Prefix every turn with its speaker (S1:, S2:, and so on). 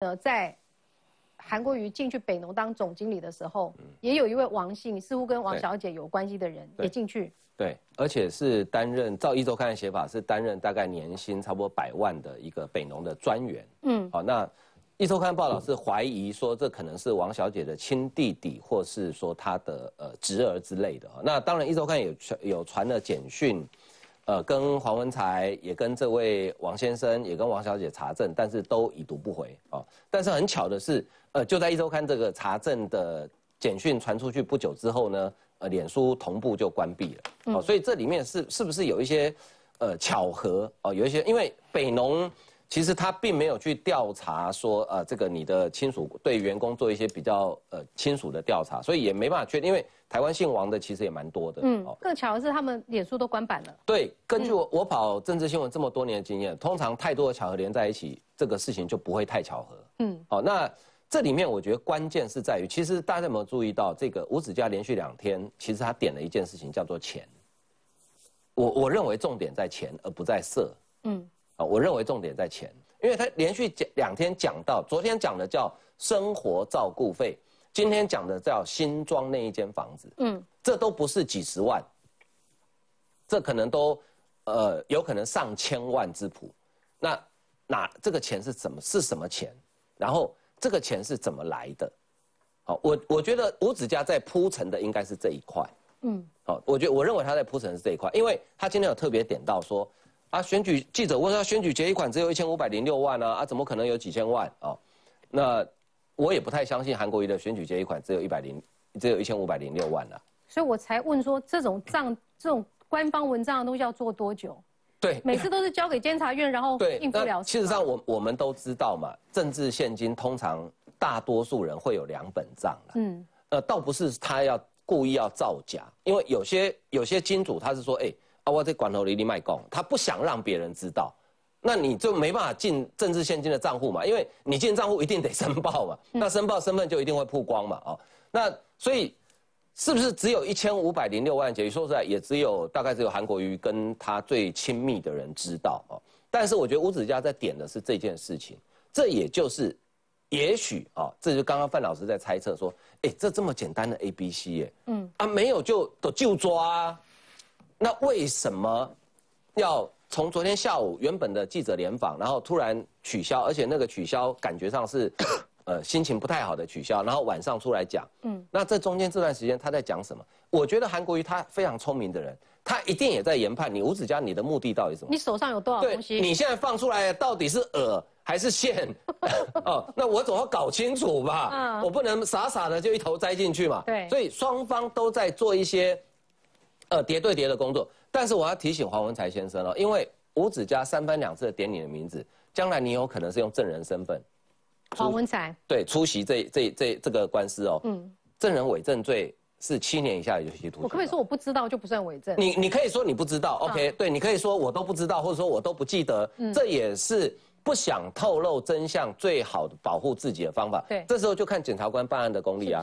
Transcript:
S1: 呃，在韩国瑜进去北农当总经理的时候，也有一位王姓，似乎跟王小姐有关系的人也进去。对，而且是担任，照一周刊的写法是担任大概年薪差不多百万的一个北农的专员。嗯，好，那一周刊报道是怀疑说这可能是王小姐的亲弟弟，或是说她的呃侄儿之类的。那当然，一周刊有传有传了简讯，呃，跟黄文才也跟这位王先生也跟王小姐查证，但是都已读不回啊。但是很巧的是，呃，就在一周刊这个查证的简讯传出去不久之后呢，呃，脸书同步就关闭了。好，所以这里面是是不是有一些，呃，巧合哦，有一些，因为北农。其实他并没有去调查说，呃，这个你的亲属对员工做一些比较呃亲属的调查，所以也没办法确定。因为台湾姓王的其实也蛮多的。嗯，更巧的是他们脸书都关板了。对，根据我我跑政治新闻这么多年的经验，通常太多的巧合连在一起，这个事情就不会太巧合。嗯，好，那这里面我觉得关键是在于，其实大家有没有注意到，这个吴子嘉连续两天，其实他点了一件事情叫做钱。我我认为重点在钱，而不在色。嗯。啊，我认为重点在钱，因为他连续讲两天讲到，昨天讲的叫生活照顾费，今天讲的叫新装那一间房子，嗯，这都不是几十万，这可能都，呃，有可能上千万之谱，那，哪这个钱是怎么是什么钱？然后这个钱是怎么来的？好，我我觉得吴子嘉在铺陈的应该是这一块，嗯，好，我觉得我认为他在铺陈是这一块，因为他今天有特别点到说。啊！选举记者问他选举结余款只有一千五百零六万呢，啊，怎么可能有几千万啊？那我也不太相信韩国瑜的选举结余款只有一百零，只有一千五百零六万呢。所以，我才问说，这种账，这种官方文章的东西要做多久？对，每次都是交给监察院，然后对，了。事实上，我我们都知道嘛，政治现金通常大多数人会有两本账嗯，呃，倒不是他要故意要造假，因为有些有些金主他是说，哎。我在管头里里卖公，他不想让别人知道，那你就没办法进政治现金的账户嘛，因为你进账户一定得申报嘛，那申报身份就一定会曝光嘛，啊，那所以是不是只有一千五百零六万余？说实在，也只有大概只有韩国瑜跟他最亲密的人知道啊。但是我觉得吴子嘉在点的是这件事情，这也就是，也许啊，这就刚刚范老师在猜测说，哎，这这么简单的 A、B、C，耶，嗯，啊，没有就都就抓。那为什么要从昨天下午原本的记者联访，然后突然取消，而且那个取消感觉上是，呃，心情不太好的取消，然后晚上出来讲。嗯，那这中间这段时间他在讲什么？我觉得韩国瑜他非常聪明的人，他一定也在研判你五指嘉你的目的到底什么？你手上有多少东西？你现在放出来到底是饵还是线？哦，那我总要搞清楚吧。嗯，我不能傻傻的就一头栽进去嘛。对，所以双方都在做一些。呃，叠对叠的工作，但是我要提醒黄文才先生哦，因为五子家三番两次的点你的名字，将来你有可能是用证人身份，黄文才对出席这这这这个官司哦，嗯，证人伪证罪是七年以下有期徒刑。我可以说我不知道就不算伪证，你你可以说你不知道，OK，对你可以说我都不知道，或者说我都不记得，这也是不想透露真相最好保护自己的方法。对，这时候就看检察官办案的功力啊。